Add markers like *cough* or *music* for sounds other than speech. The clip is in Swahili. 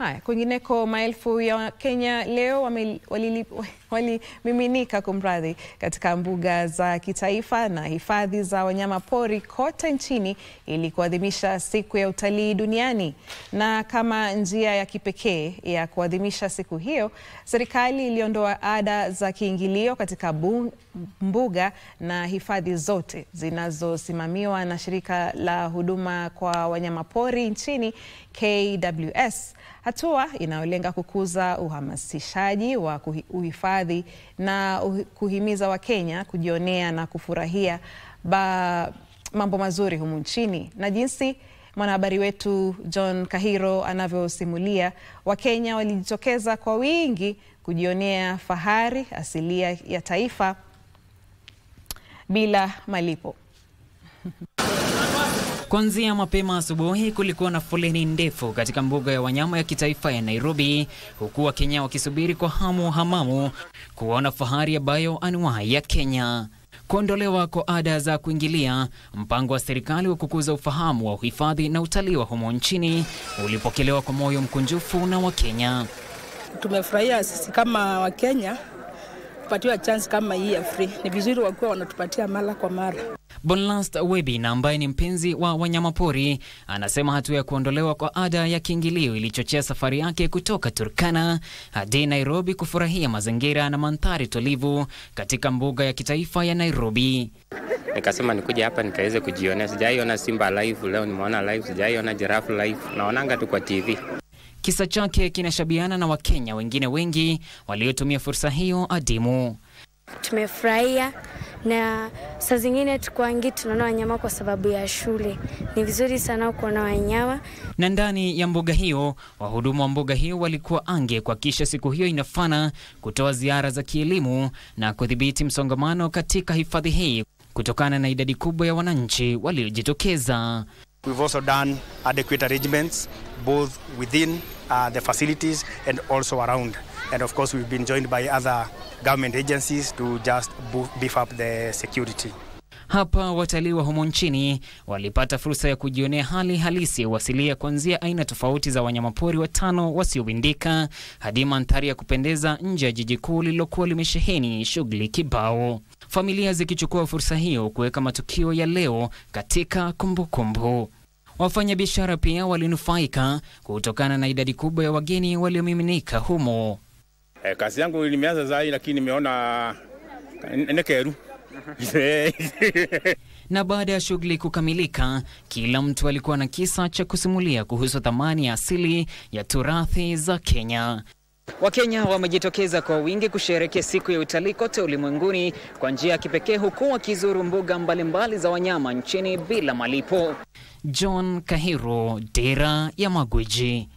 Haya, kwingineko maelfu ya Kenya leo walimiminika wali, kumradhi, katika mbuga za kitaifa na hifadhi za wanyama pori kote nchini ili kuadhimisha siku ya utalii duniani. Na kama njia ya kipekee ya kuadhimisha siku hiyo, serikali iliondoa ada za kiingilio katika mbuga na hifadhi zote zinazosimamiwa na shirika la huduma kwa wanyama pori nchini KWS hatua inayolenga kukuza uhamasishaji wa uhifadhi na kuhimiza Wakenya kujionea na kufurahia ba mambo mazuri humu nchini na jinsi mwanahabari wetu John Kahiro anavyosimulia, Wakenya walijitokeza kwa wingi kujionea fahari asilia ya taifa bila malipo. *laughs* Kuanzia mapema asubuhi kulikuwa na foleni ndefu katika mbuga ya wanyama ya kitaifa ya Nairobi, huku Wakenya wakisubiri kwa hamu hamamu kuona fahari ambayo anwai ya Kenya. Kuondolewa kwa ada za kuingilia, mpango wa serikali wa kukuza ufahamu wa uhifadhi na utalii wa humo nchini ulipokelewa kwa moyo mkunjufu na Wakenya. Tumefurahia sisi kama Wakenya kupatiwa chance kama hii ya free. Ni vizuri wakuwa wanatupatia mara kwa mara. Bonlast Webina ambaye ni mpenzi wa wanyamapori anasema hatua ya kuondolewa kwa ada ya kiingilio ilichochea safari yake kutoka Turkana hadi Nairobi kufurahia mazingira na mandhari tulivu katika mbuga ya kitaifa ya Nairobi. Nikasema nikuja hapa nikaweze kujionea. Sijaiona simba live, leo nimeona live. Sijaiona giraffe live, naonanga tu kwa TV. Kisa chake kinashabiana na Wakenya wengine wengi waliotumia fursa hiyo adimu. Tumefurahia na saa zingine tukuangi tunaona wanyama kwa sababu ya shule. Ni vizuri sana kuona wanyama. Na ndani ya mbuga hiyo, wahudumu wa mbuga hiyo walikuwa ange kuhakikisha siku hiyo inafana kutoa ziara za kielimu na kudhibiti msongamano katika hifadhi hii kutokana na idadi kubwa ya wananchi waliojitokeza. We've also done adequate arrangements both within uh, the facilities and also around. And of course we've been joined by other government agencies to just beef up the security. Hapa watalii wa humo nchini walipata fursa ya kujionea hali halisi ya uasilia kuanzia aina tofauti za wanyamapori watano wasiowindika hadi mandhari ya kupendeza nje ya jiji kuu lililokuwa limesheheni shughuli kibao, familia zikichukua fursa hiyo kuweka matukio ya leo katika kumbukumbu Wafanyabiashara pia walinufaika kutokana na idadi kubwa ya wageni waliomiminika humo. E, kazi yangu nimeanza zai lakini nimeona nekeru *laughs* na baada ya shughuli kukamilika, kila mtu alikuwa na kisa cha kusimulia kuhusu thamani ya asili ya turathi za Kenya. Wakenya wamejitokeza kwa wingi kusherehekea siku ya utalii kote ulimwenguni kwa njia ya kipekee, huku wakizuru mbuga mbalimbali za wanyama nchini bila malipo. John Kahiro, Dira ya Magwiji.